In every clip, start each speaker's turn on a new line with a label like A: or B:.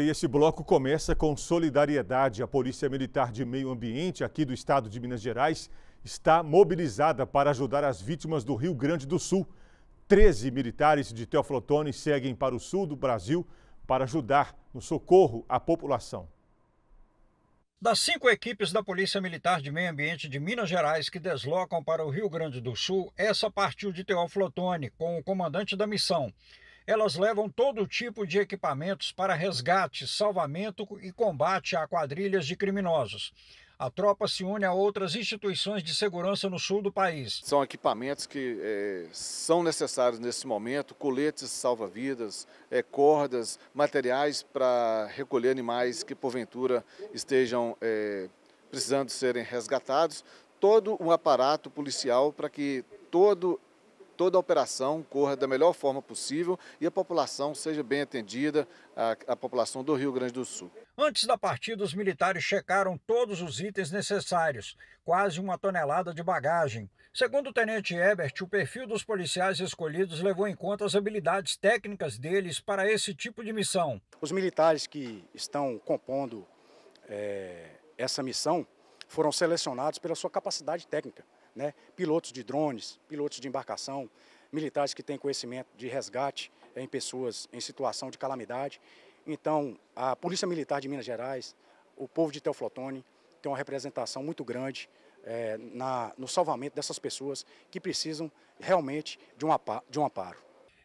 A: E esse bloco começa com solidariedade. A Polícia Militar de Meio Ambiente aqui do estado de Minas Gerais está mobilizada para ajudar as vítimas do Rio Grande do Sul. Treze militares de Teoflotone seguem para o sul do Brasil para ajudar no socorro à população.
B: Das cinco equipes da Polícia Militar de Meio Ambiente de Minas Gerais que deslocam para o Rio Grande do Sul, essa partiu de Teoflotone com o comandante da missão. Elas levam todo tipo de equipamentos para resgate, salvamento e combate a quadrilhas de criminosos. A tropa se une a outras instituições de segurança no sul do país.
C: São equipamentos que é, são necessários nesse momento: coletes salva-vidas, é, cordas, materiais para recolher animais que porventura estejam é, precisando serem resgatados. Todo um aparato policial para que todo toda a operação corra da melhor forma possível e a população seja bem atendida, a, a, população do Rio Grande do Sul.
B: Antes da partida, os militares checaram todos os itens necessários, quase uma tonelada de bagagem. Segundo o tenente Ebert, o perfil dos policiais escolhidos levou em conta as habilidades técnicas deles para esse tipo de missão.
D: Os militares que estão compondo é, essa missão foram selecionados pela sua capacidade técnica né? pilotos de drones, pilotos de embarcação, militares que têm conhecimento de resgate é, em pessoas em situação de calamidade. Então, a Polícia Militar de Minas Gerais, o povo de Teoflotone, tem uma representação muito grande é, na, no salvamento dessas pessoas que precisam realmente de um, de
C: um amparo.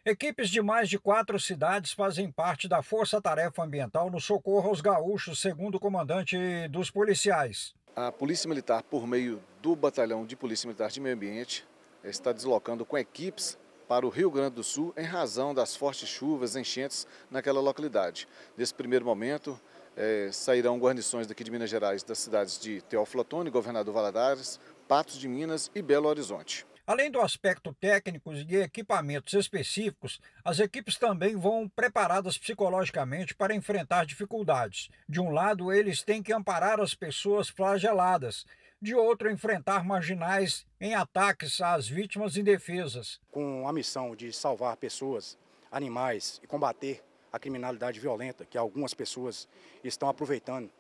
B: Equipes de mais de quatro cidades fazem parte da Força Tarefa Ambiental no socorro aos gaúchos, segundo o comandante dos policiais.
C: A Polícia Militar, por meio do Batalhão de Polícia Militar de Meio Ambiente está deslocando com equipes para o Rio Grande do Sul em razão das fortes chuvas, enchentes naquela localidade. Nesse primeiro momento, é, sairão guarnições daqui de Minas Gerais das cidades de Teófilo Otoni, Governador Valadares, Patos de Minas e Belo Horizonte.
B: Além do aspecto técnico e equipamentos específicos, as equipes também vão preparadas psicologicamente para enfrentar dificuldades. De um lado, eles têm que amparar as pessoas flageladas, de outro, enfrentar marginais em ataques às vítimas indefesas.
D: Com a missão de salvar pessoas, animais e combater a criminalidade violenta que algumas pessoas estão aproveitando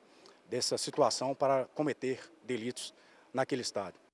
D: dessa situação para cometer delitos naquele estado.